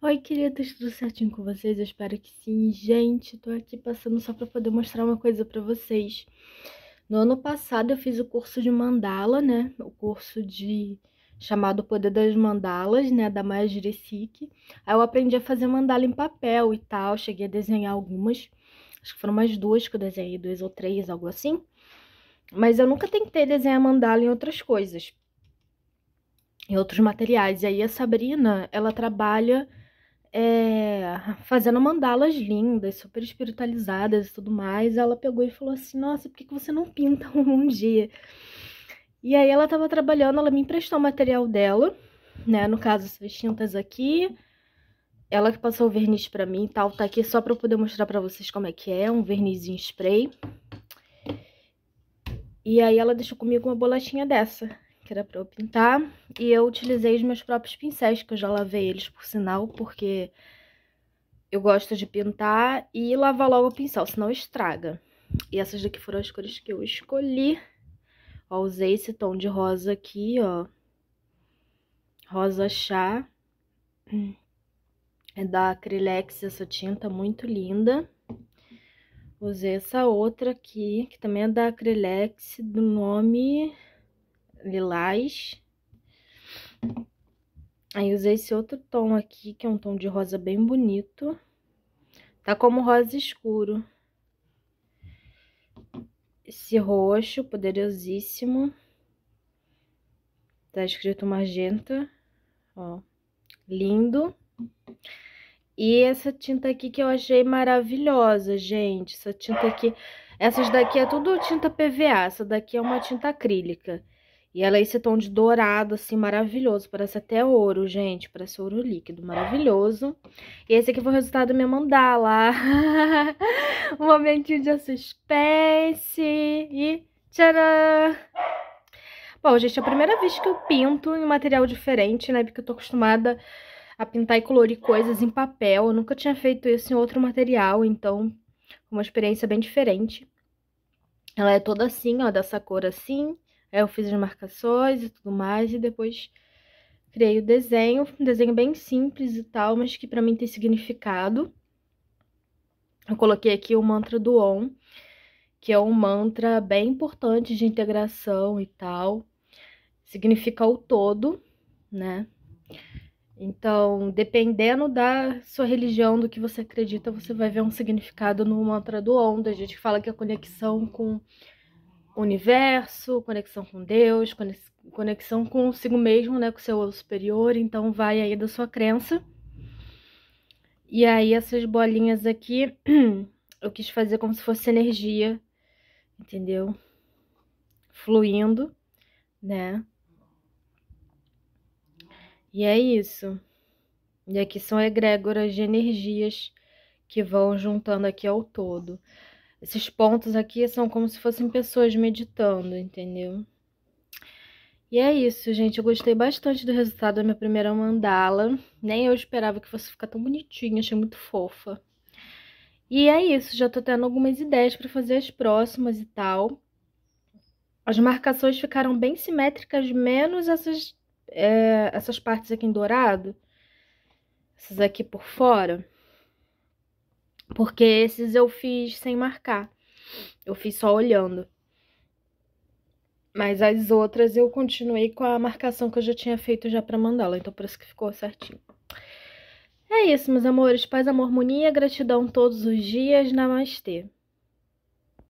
Oi, queridos, tudo certinho com vocês? Eu espero que sim. Gente, tô aqui passando só pra poder mostrar uma coisa pra vocês. No ano passado eu fiz o curso de mandala, né? O curso de... chamado Poder das Mandalas, né? Da Maya Jurecic. Aí eu aprendi a fazer mandala em papel e tal. Cheguei a desenhar algumas. Acho que foram mais duas que eu desenhei, duas ou três, algo assim. Mas eu nunca tentei desenhar mandala em outras coisas. Em outros materiais. E aí a Sabrina, ela trabalha é, fazendo mandalas lindas, super espiritualizadas e tudo mais. Ela pegou e falou assim: Nossa, por que, que você não pinta um dia? E aí ela tava trabalhando, ela me emprestou o material dela, né? No caso, essas tintas aqui. Ela que passou o verniz pra mim e tal, tá aqui só pra eu poder mostrar pra vocês como é que é, um verniz em spray. E aí ela deixou comigo uma bolachinha dessa que era pra eu pintar. E eu utilizei os meus próprios pincéis, que eu já lavei eles, por sinal, porque eu gosto de pintar e lavar logo o pincel, senão estraga. E essas daqui foram as cores que eu escolhi. Ó, usei esse tom de rosa aqui, ó. Rosa chá. É da Acrylex essa tinta, muito linda. Usei essa outra aqui, que também é da Acrylex, do nome lilás. Aí usei esse outro tom aqui, que é um tom de rosa bem bonito. Tá como rosa escuro. Esse roxo, poderosíssimo. Tá escrito magenta, ó. Lindo. E essa tinta aqui que eu achei maravilhosa, gente. Essa tinta aqui... Essas daqui é tudo tinta PVA. Essa daqui é uma tinta acrílica. E ela é esse tom de dourado, assim, maravilhoso. Parece até ouro, gente. Parece ouro líquido, maravilhoso. E esse aqui foi o resultado da minha mandala. um momentinho de suspense. E tcharam! Bom, gente, é a primeira vez que eu pinto em um material diferente, né? Porque eu tô acostumada a pintar e colorir coisas em papel. Eu nunca tinha feito isso em outro material, então uma experiência bem diferente. Ela é toda assim, ó, dessa cor assim. É, eu fiz as marcações e tudo mais, e depois criei o desenho, um desenho bem simples e tal, mas que para mim tem significado. Eu coloquei aqui o mantra do Om, que é um mantra bem importante de integração e tal. Significa o todo, né? Então, dependendo da sua religião, do que você acredita, você vai ver um significado no mantra do Om. A gente fala que a é conexão com universo, conexão com Deus, conexão consigo mesmo, né, com o seu eu superior, então vai aí da sua crença. E aí essas bolinhas aqui, eu quis fazer como se fosse energia, entendeu? Fluindo, né? E é isso. E aqui são egrégoras de energias que vão juntando aqui ao todo. Esses pontos aqui são como se fossem pessoas meditando, entendeu? E é isso, gente. Eu gostei bastante do resultado da minha primeira mandala. Nem eu esperava que fosse ficar tão bonitinha, achei muito fofa. E é isso, já tô tendo algumas ideias para fazer as próximas e tal. As marcações ficaram bem simétricas, menos essas, é, essas partes aqui em dourado. Essas aqui por fora. Porque esses eu fiz sem marcar. Eu fiz só olhando. Mas as outras eu continuei com a marcação que eu já tinha feito já pra mandá-la. Então por isso que ficou certinho. É isso, meus amores. Paz, amor, harmonia, gratidão todos os dias. Namastê.